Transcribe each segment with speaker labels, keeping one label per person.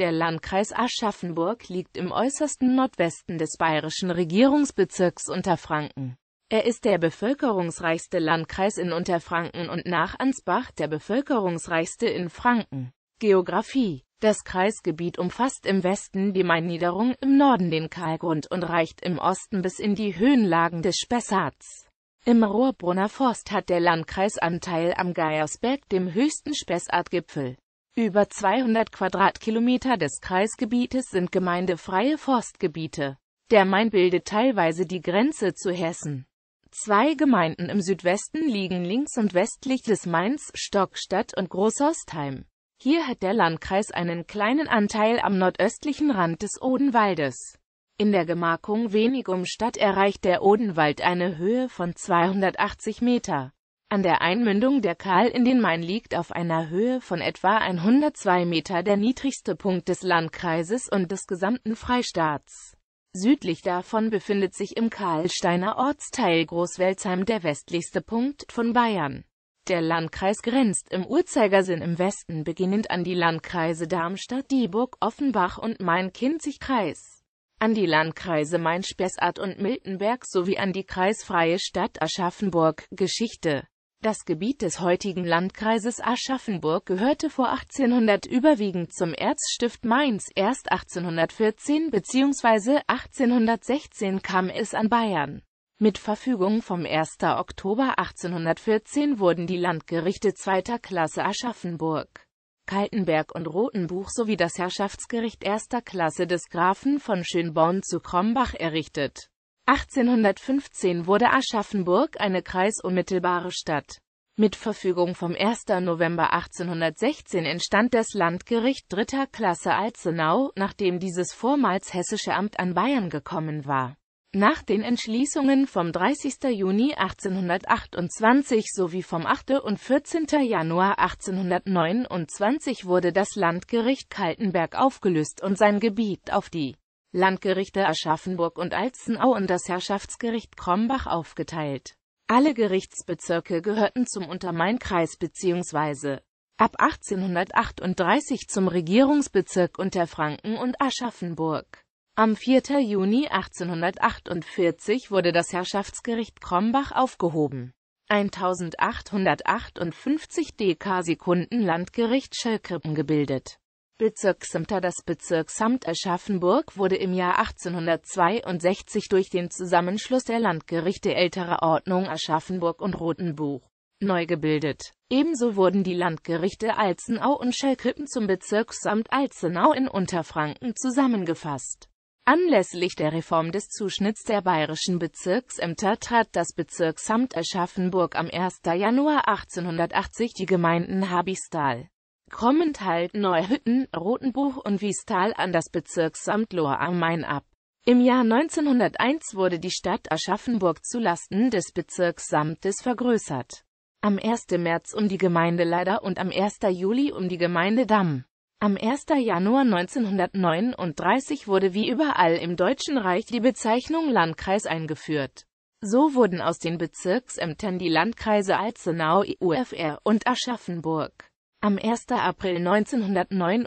Speaker 1: Der Landkreis Aschaffenburg liegt im äußersten Nordwesten des bayerischen Regierungsbezirks Unterfranken. Er ist der bevölkerungsreichste Landkreis in Unterfranken und nach Ansbach der bevölkerungsreichste in Franken. Geografie Das Kreisgebiet umfasst im Westen die Mainniederung, im Norden den Kahlgrund und reicht im Osten bis in die Höhenlagen des Spessarts. Im Rohrbrunner Forst hat der Landkreis Anteil am Geiersberg, dem höchsten Spessartgipfel. Über 200 Quadratkilometer des Kreisgebietes sind gemeindefreie Forstgebiete. Der Main bildet teilweise die Grenze zu Hessen. Zwei Gemeinden im Südwesten liegen links und westlich des Mains, Stockstadt und Großostheim. Hier hat der Landkreis einen kleinen Anteil am nordöstlichen Rand des Odenwaldes. In der Gemarkung Wenigum Stadt erreicht der Odenwald eine Höhe von 280 Meter an der Einmündung der Karl in den Main liegt auf einer Höhe von etwa 102 Meter der niedrigste Punkt des Landkreises und des gesamten Freistaats. Südlich davon befindet sich im Karlsteiner Ortsteil Großwelsheim der westlichste Punkt von Bayern. Der Landkreis grenzt im Uhrzeigersinn im Westen beginnend an die Landkreise Darmstadt, Dieburg, Offenbach und Main-Kinzig-Kreis, an die Landkreise Main-Spessart und Miltenberg sowie an die kreisfreie Stadt Aschaffenburg. Geschichte das Gebiet des heutigen Landkreises Aschaffenburg gehörte vor 1800 überwiegend zum Erzstift Mainz, erst 1814 bzw. 1816 kam es an Bayern. Mit Verfügung vom 1. Oktober 1814 wurden die Landgerichte zweiter Klasse Aschaffenburg, Kaltenberg und Rothenbuch sowie das Herrschaftsgericht erster Klasse des Grafen von Schönborn zu Krombach errichtet 1815 wurde Aschaffenburg eine kreisunmittelbare Stadt. Mit Verfügung vom 1. November 1816 entstand das Landgericht dritter Klasse Alzenau, nachdem dieses vormals hessische Amt an Bayern gekommen war. Nach den Entschließungen vom 30. Juni 1828 sowie vom 8. und 14. Januar 1829 wurde das Landgericht Kaltenberg aufgelöst und sein Gebiet auf die Landgerichte Aschaffenburg und Alzenau und das Herrschaftsgericht Krombach aufgeteilt. Alle Gerichtsbezirke gehörten zum Untermainkreis bzw. ab 1838 zum Regierungsbezirk Unterfranken und Aschaffenburg. Am 4. Juni 1848 wurde das Herrschaftsgericht Krombach aufgehoben. 1858 dk Sekunden Landgericht Schellkrippen gebildet Bezirksamt Das Bezirksamt Aschaffenburg wurde im Jahr 1862 durch den Zusammenschluss der Landgerichte älterer Ordnung Aschaffenburg und Rotenbuch neu gebildet. Ebenso wurden die Landgerichte Alzenau und Schellkrippen zum Bezirksamt Alzenau in Unterfranken zusammengefasst. Anlässlich der Reform des Zuschnitts der bayerischen Bezirksämter trat das Bezirksamt Aschaffenburg am 1. Januar 1880 die Gemeinden Habistal, Krommenthal, Neuhütten, Rotenbuch und Wiestal an das Bezirksamt Lohr am Main ab. Im Jahr 1901 wurde die Stadt Aschaffenburg zulasten des Bezirksamtes vergrößert. Am 1. März um die Gemeinde Leider und am 1. Juli um die Gemeinde Damm. Am 1. Januar 1939 wurde wie überall im Deutschen Reich die Bezeichnung Landkreis eingeführt. So wurden aus den Bezirksämtern die Landkreise Alzenau, UFR und Aschaffenburg. Am 1. April 1939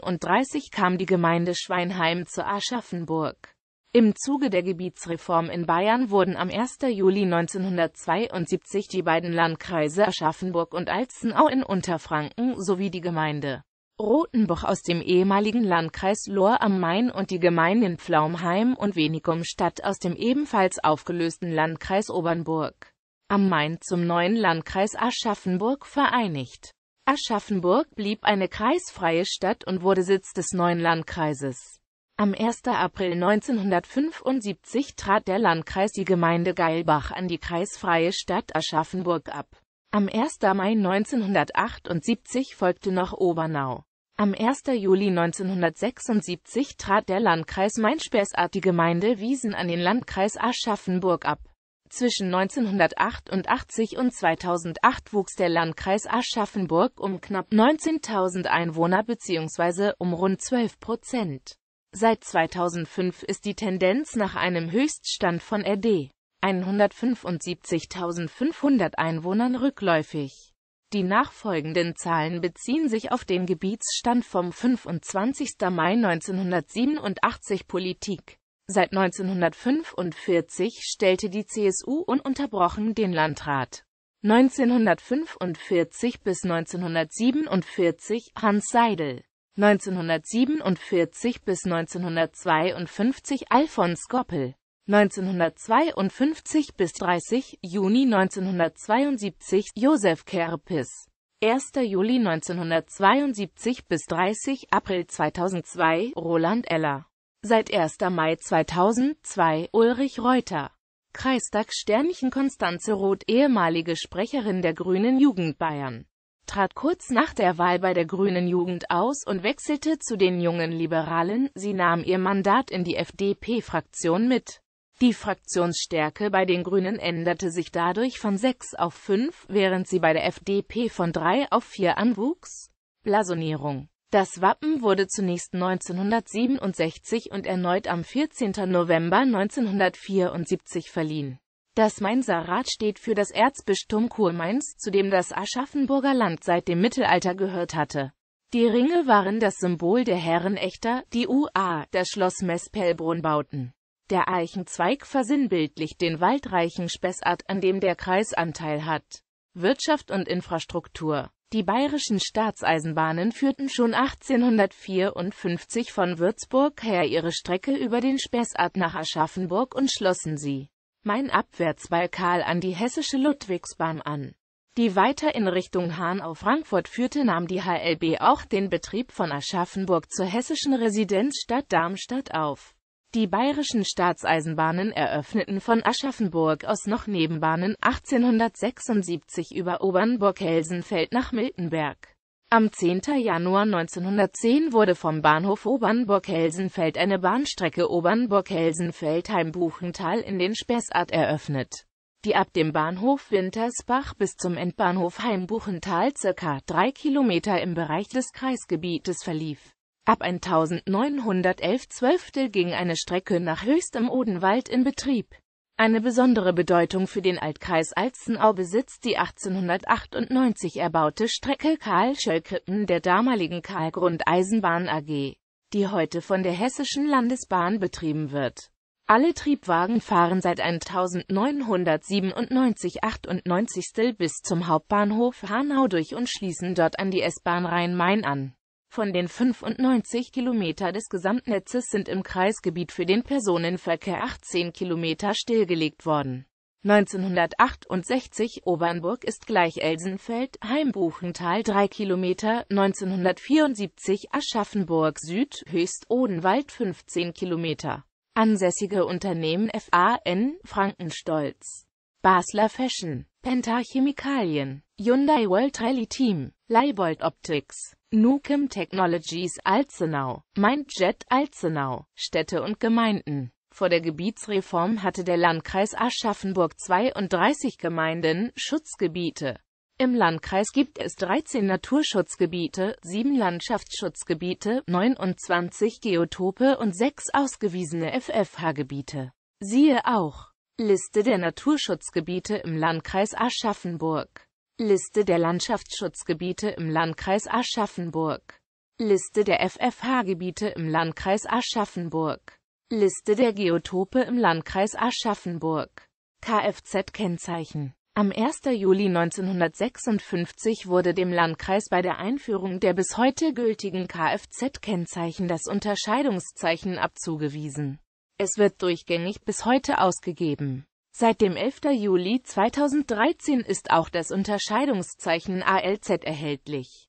Speaker 1: kam die Gemeinde Schweinheim zu Aschaffenburg. Im Zuge der Gebietsreform in Bayern wurden am 1. Juli 1972 die beiden Landkreise Aschaffenburg und Alzenau in Unterfranken sowie die Gemeinde Rotenbuch aus dem ehemaligen Landkreis Lohr am Main und die Gemeinden Pflaumheim und Wenigumstadt aus dem ebenfalls aufgelösten Landkreis Obernburg am Main zum neuen Landkreis Aschaffenburg vereinigt Aschaffenburg blieb eine kreisfreie Stadt und wurde Sitz des neuen Landkreises. Am 1. April 1975 trat der Landkreis die Gemeinde Geilbach an die kreisfreie Stadt Aschaffenburg ab. Am 1. Mai 1978 folgte noch Obernau. Am 1. Juli 1976 trat der Landkreis Mainsperrsaat die Gemeinde Wiesen an den Landkreis Aschaffenburg ab. Zwischen 1988 und 2008 wuchs der Landkreis Aschaffenburg um knapp 19.000 Einwohner bzw. um rund 12 Prozent. Seit 2005 ist die Tendenz nach einem Höchststand von RD 175.500 Einwohnern rückläufig. Die nachfolgenden Zahlen beziehen sich auf den Gebietsstand vom 25. Mai 1987 Politik. Seit 1945 stellte die CSU ununterbrochen den Landrat. 1945 bis 1947 Hans Seidel. 1947 bis 1952 Alfons Goppel. 1952 bis 30 Juni 1972 Josef Kerpis. 1. Juli 1972 bis 30 April 2002 Roland Eller. Seit 1. Mai 2002 Ulrich Reuter. Kreistag Sternchen Konstanze Roth, ehemalige Sprecherin der Grünen Jugend Bayern, trat kurz nach der Wahl bei der Grünen Jugend aus und wechselte zu den jungen Liberalen. Sie nahm ihr Mandat in die FDP-Fraktion mit. Die Fraktionsstärke bei den Grünen änderte sich dadurch von 6 auf 5, während sie bei der FDP von 3 auf 4 anwuchs. Blasonierung das Wappen wurde zunächst 1967 und erneut am 14. November 1974 verliehen. Das Mainzer Rad steht für das Erzbistum Kurmainz, zu dem das Aschaffenburger Land seit dem Mittelalter gehört hatte. Die Ringe waren das Symbol der Herrenächter, die UA, das Schloss Mespelbrunn bauten. Der Eichenzweig versinnbildlicht den waldreichen Spessart, an dem der Kreis Anteil hat. Wirtschaft und Infrastruktur die bayerischen Staatseisenbahnen führten schon 1854 von Würzburg her ihre Strecke über den Spessart nach Aschaffenburg und schlossen sie mainabwärts bei Karl an die hessische Ludwigsbahn an. Die weiter in Richtung Hahn auf Frankfurt führte, nahm die HLB auch den Betrieb von Aschaffenburg zur hessischen Residenzstadt Darmstadt auf. Die bayerischen Staatseisenbahnen eröffneten von Aschaffenburg aus noch Nebenbahnen 1876 über Obernburg-Helsenfeld nach Miltenberg. Am 10. Januar 1910 wurde vom Bahnhof Obernburg-Helsenfeld eine Bahnstrecke Obernburg-Helsenfeld-Heimbuchental in den Spessart eröffnet, die ab dem Bahnhof Wintersbach bis zum Endbahnhof Heimbuchental ca. drei Kilometer im Bereich des Kreisgebietes verlief Ab 1911 12 ging eine Strecke nach höchstem Odenwald in Betrieb. Eine besondere Bedeutung für den Altkreis Alzenau besitzt die 1898 erbaute Strecke karl schöll der damaligen Karl-Grund-Eisenbahn AG, die heute von der Hessischen Landesbahn betrieben wird. Alle Triebwagen fahren seit 1997/98 bis zum Hauptbahnhof Hanau durch und schließen dort an die S-Bahn Rhein-Main an von den 95 Kilometer des Gesamtnetzes sind im Kreisgebiet für den Personenverkehr 18 Kilometer stillgelegt worden. 1968 Obernburg ist gleich Elsenfeld, Heimbuchental 3 Kilometer, 1974 Aschaffenburg Süd, Höchst-Odenwald 15 Kilometer. Ansässige Unternehmen FAN, Frankenstolz, Basler Fashion, Penta Chemikalien, Hyundai World Rally Team, Leibold Optics, Nukem Technologies Alzenau, Mindjet Alzenau, Städte und Gemeinden. Vor der Gebietsreform hatte der Landkreis Aschaffenburg 32 Gemeinden, Schutzgebiete. Im Landkreis gibt es 13 Naturschutzgebiete, 7 Landschaftsschutzgebiete, 29 Geotope und 6 ausgewiesene FFH-Gebiete. Siehe auch Liste der Naturschutzgebiete im Landkreis Aschaffenburg Liste der Landschaftsschutzgebiete im Landkreis Aschaffenburg Liste der FFH-Gebiete im Landkreis Aschaffenburg Liste der Geotope im Landkreis Aschaffenburg Kfz-Kennzeichen am 1. Juli 1956 wurde dem Landkreis bei der Einführung der bis heute gültigen Kfz-Kennzeichen das Unterscheidungszeichen abzugewiesen. Es wird durchgängig bis heute ausgegeben Seit dem 11. Juli 2013 ist auch das Unterscheidungszeichen ALZ erhältlich